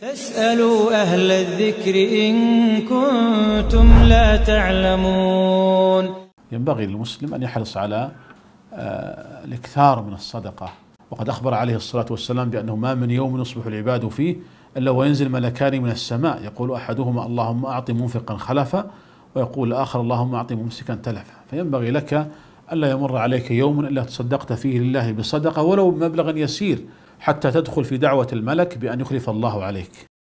فاسألوا أهل الذكر إن كنتم لا تعلمون ينبغي للمسلم أن يحرص على آه، الاكثار من الصدقة وقد أخبر عليه الصلاة والسلام بأنه ما من يوم يصبح العباد فيه إلا وينزل ملكان من السماء يقول أحدهما اللهم أعط منفقا خلفا ويقول الآخر اللهم أعط ممسكا تلفا فينبغي لك ألا يمر عليك يوم إلا تصدقت فيه لله بصدقة ولو مبلغا يسير حتى تدخل في دعوة الملك بأن يخلف الله عليك